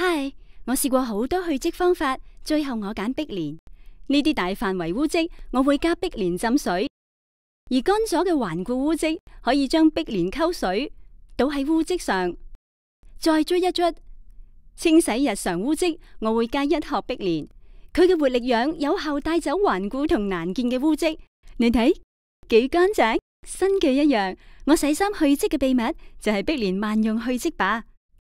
嗨，我试过好多去渍方法，最后我拣碧莲。呢啲大范围污渍，我会加碧莲浸水；而干咗嘅顽固污渍，可以将碧莲沟水倒喺污渍上，再捽一捽。清洗日常污渍，我会加一盒碧莲，佢嘅活力氧有效带走顽固同难见嘅污渍。你睇几干净，新嘅一样。我洗衫去渍嘅秘密就系碧莲万用去渍把。